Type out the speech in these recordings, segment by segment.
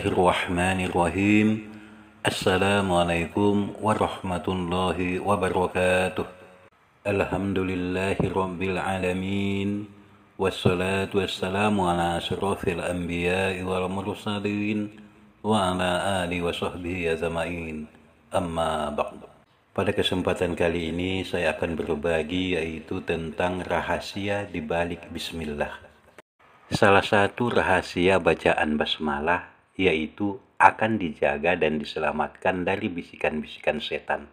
Bismillahirrahmanirrahim. Assalamualaikum warahmatullahi wabarakatuh. وبركاته alamin. Wassalatu wassalamu ala والصلاة والسلام wal mursalin wa ala ali wa sahbihi أجمعين Amma ba'du. Pada kesempatan kali ini saya akan berbagi yaitu tentang rahasia di bismillah. Salah satu rahasia bacaan basmalah yaitu akan dijaga dan diselamatkan dari bisikan-bisikan setan.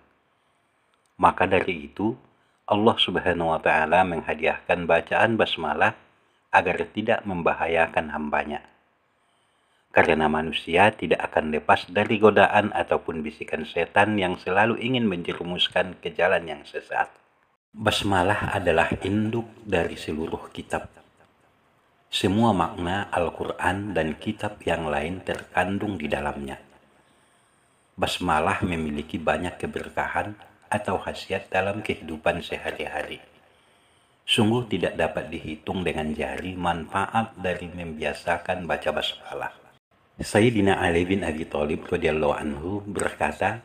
Maka dari itu, Allah Subhanahu wa taala menghadiahkan bacaan basmalah agar tidak membahayakan hambanya. Karena manusia tidak akan lepas dari godaan ataupun bisikan setan yang selalu ingin menjerumuskan ke jalan yang sesat. Basmalah adalah induk dari seluruh kitab semua makna Al-Quran dan kitab yang lain terkandung di dalamnya. Basmalah memiliki banyak keberkahan atau khasiat dalam kehidupan sehari-hari. Sungguh tidak dapat dihitung dengan jari manfaat dari membiasakan baca basmalah. Sayyidina Ali bin Abi Thalib radhiyallahu anhu berkata,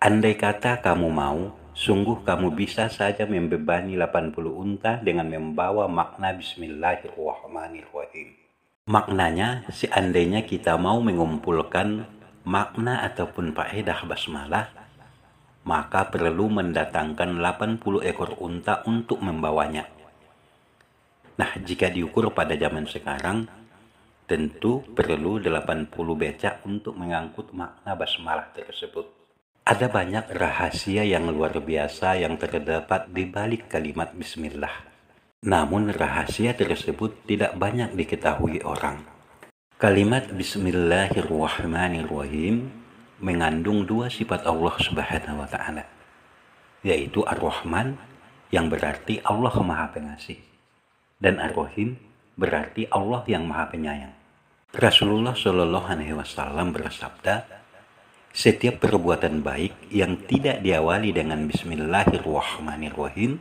"Andai kata kamu mau, Sungguh kamu bisa saja membebani 80 unta dengan membawa makna Bismillahirrahmanirrahim. Maknanya, seandainya kita mau mengumpulkan makna ataupun faedah basmalah, maka perlu mendatangkan 80 ekor unta untuk membawanya. Nah, jika diukur pada zaman sekarang, tentu perlu 80 becak untuk mengangkut makna basmalah tersebut. Ada banyak rahasia yang luar biasa yang terdapat di balik kalimat bismillah. Namun rahasia tersebut tidak banyak diketahui orang. Kalimat bismillahirrahmanirrahim mengandung dua sifat Allah Subhanahu wa taala, yaitu Ar-Rahman yang berarti Allah Maha Pengasih dan Ar-Rahim berarti Allah yang Maha Penyayang. Rasulullah Shallallahu alaihi wasallam bersabda, setiap perbuatan baik yang tidak diawali dengan bismillahirrahmanirrahim,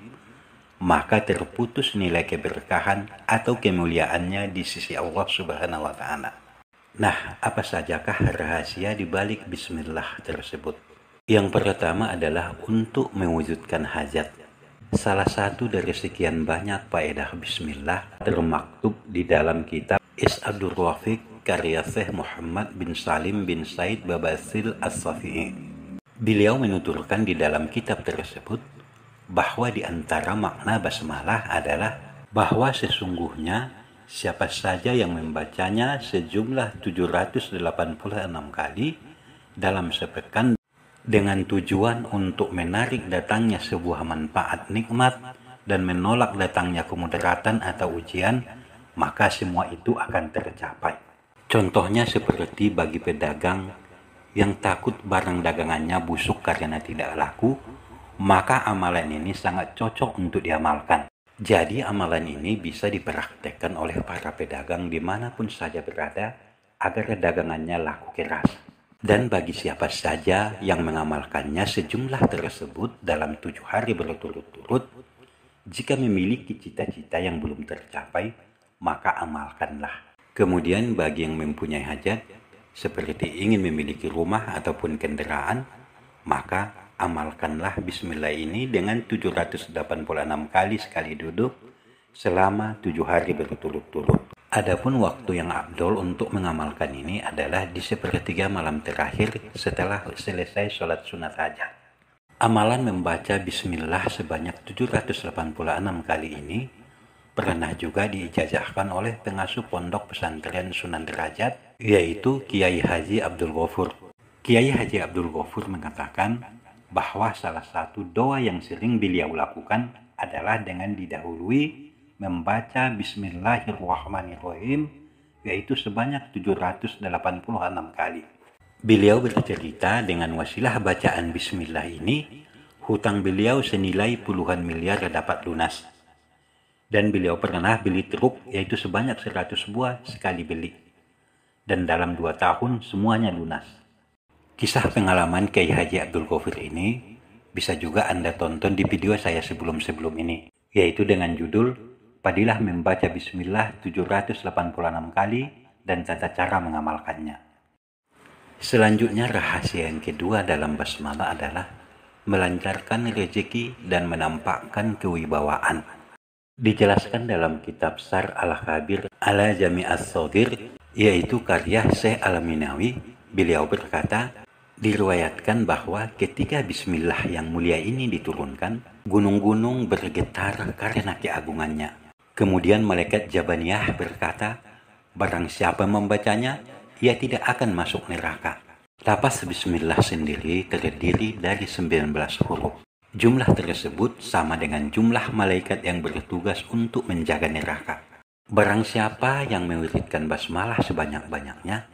maka terputus nilai keberkahan atau kemuliaannya di sisi Allah Subhanahu wa taala. Nah, apa sajakah rahasia di balik bismillah tersebut? Yang pertama adalah untuk mewujudkan hajat. Salah satu dari sekian banyak faedah bismillah termaktub di dalam kitab Is Abdul Rafiq karya Syekh Muhammad bin Salim bin Said Babasil As-Safi'i. Beliau menuturkan di dalam kitab tersebut bahwa di antara makna basmalah adalah bahwa sesungguhnya siapa saja yang membacanya sejumlah 786 kali dalam sepekan dengan tujuan untuk menarik datangnya sebuah manfaat nikmat dan menolak datangnya kemudaratan atau ujian, maka semua itu akan tercapai. Contohnya seperti bagi pedagang yang takut barang dagangannya busuk karena tidak laku, maka amalan ini sangat cocok untuk diamalkan. Jadi amalan ini bisa dipraktekkan oleh para pedagang dimanapun saja berada agar dagangannya laku keras. Dan bagi siapa saja yang mengamalkannya sejumlah tersebut dalam tujuh hari berturut-turut, jika memiliki cita-cita yang belum tercapai, maka amalkanlah. Kemudian bagi yang mempunyai hajat, seperti ingin memiliki rumah ataupun kendaraan, maka amalkanlah bismillah ini dengan 786 kali sekali duduk selama tujuh hari berturut-turut. Adapun waktu yang abdol untuk mengamalkan ini adalah di sepertiga malam terakhir setelah selesai sholat sunat hajat. Amalan membaca bismillah sebanyak 786 kali ini pernah juga diijazahkan oleh pengasuh pondok pesantren Sunan Derajat, yaitu Kiai Haji Abdul Ghafur. Kiai Haji Abdul Ghafur mengatakan bahwa salah satu doa yang sering beliau lakukan adalah dengan didahului membaca Bismillahirrahmanirrahim yaitu sebanyak 786 kali. Beliau bercerita dengan wasilah bacaan Bismillah ini, hutang beliau senilai puluhan miliar dapat lunas. Dan beliau pernah beli truk yaitu sebanyak 100 buah sekali beli. Dan dalam dua tahun semuanya lunas. Kisah pengalaman Kiai Haji Abdul Ghafir ini bisa juga Anda tonton di video saya sebelum-sebelum ini, yaitu dengan judul Padilah membaca bismillah 786 kali dan tata cara mengamalkannya. Selanjutnya rahasia yang kedua dalam basmalah adalah melancarkan rezeki dan menampakkan kewibawaan dijelaskan dalam kitab Sar al-Kabir ala Jami as yaitu karya Syekh al-Minawi, beliau berkata, diriwayatkan bahwa ketika bismillah yang mulia ini diturunkan, gunung-gunung bergetar karena keagungannya. Kemudian malaikat Jabaniyah berkata, barang siapa membacanya, ia tidak akan masuk neraka. Lapas bismillah sendiri terdiri dari 19 huruf. Jumlah tersebut sama dengan jumlah malaikat yang bertugas untuk menjaga neraka. Barang siapa yang mewiridkan basmalah sebanyak-banyaknya,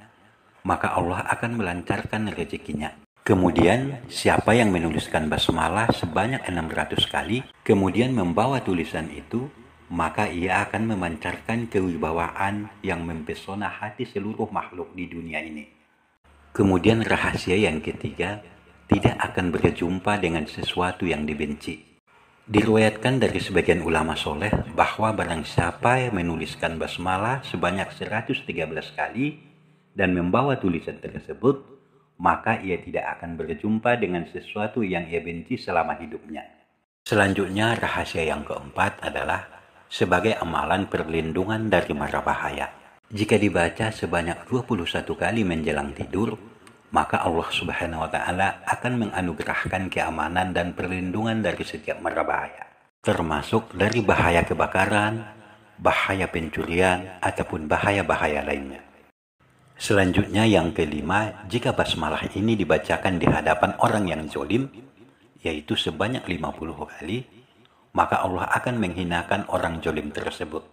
maka Allah akan melancarkan rezekinya. Kemudian, siapa yang menuliskan basmalah sebanyak 600 kali, kemudian membawa tulisan itu, maka ia akan memancarkan kewibawaan yang mempesona hati seluruh makhluk di dunia ini. Kemudian rahasia yang ketiga, tidak akan berjumpa dengan sesuatu yang dibenci. Diriwayatkan dari sebagian ulama soleh bahwa barang siapa yang menuliskan basmalah sebanyak 113 kali dan membawa tulisan tersebut, maka ia tidak akan berjumpa dengan sesuatu yang ia benci selama hidupnya. Selanjutnya rahasia yang keempat adalah sebagai amalan perlindungan dari mara bahaya. Jika dibaca sebanyak 21 kali menjelang tidur, maka Allah Subhanahu wa taala akan menganugerahkan keamanan dan perlindungan dari setiap mara bahaya, termasuk dari bahaya kebakaran, bahaya pencurian ataupun bahaya-bahaya lainnya. Selanjutnya yang kelima, jika basmalah ini dibacakan di hadapan orang yang zolim, yaitu sebanyak 50 kali, maka Allah akan menghinakan orang zolim tersebut.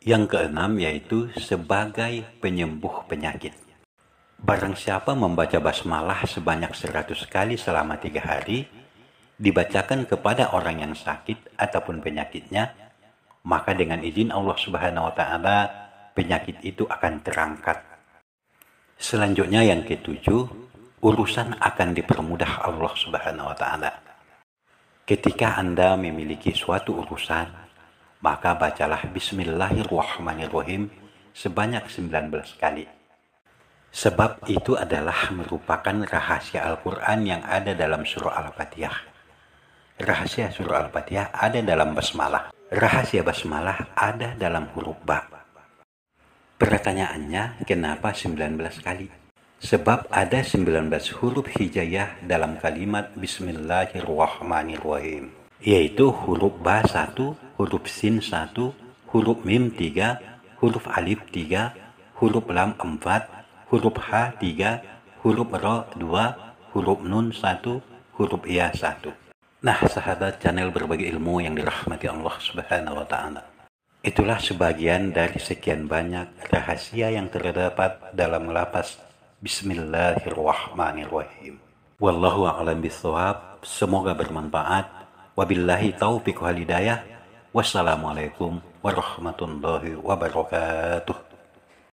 Yang keenam yaitu sebagai penyembuh penyakit. Barang siapa membaca basmalah sebanyak seratus kali selama tiga hari, dibacakan kepada orang yang sakit ataupun penyakitnya, maka dengan izin Allah Subhanahu wa Ta'ala, penyakit itu akan terangkat. Selanjutnya yang ketujuh, urusan akan dipermudah Allah Subhanahu wa Ta'ala. Ketika Anda memiliki suatu urusan, maka bacalah Bismillahirrahmanirrahim sebanyak 19 kali. Sebab itu adalah merupakan rahasia Al-Quran yang ada dalam surah Al-Fatihah. Rahasia surah Al-Fatihah ada dalam basmalah. Rahasia basmalah ada dalam huruf ba. Pertanyaannya, kenapa 19 kali? Sebab ada 19 huruf hijayah dalam kalimat Bismillahirrahmanirrahim. Yaitu huruf ba 1, huruf sin 1, huruf mim 3, huruf alif 3, huruf lam 4, huruf H 3, huruf R 2, huruf Nun 1, huruf Ya 1. Nah sahabat channel berbagi ilmu yang dirahmati Allah subhanahu wa ta'ala. Itulah sebagian dari sekian banyak rahasia yang terdapat dalam lapas Bismillahirrahmanirrahim. Wallahu a'lam bishawab. Semoga bermanfaat. Wabillahi taufiq wal hidayah. Wassalamualaikum warahmatullahi wabarakatuh.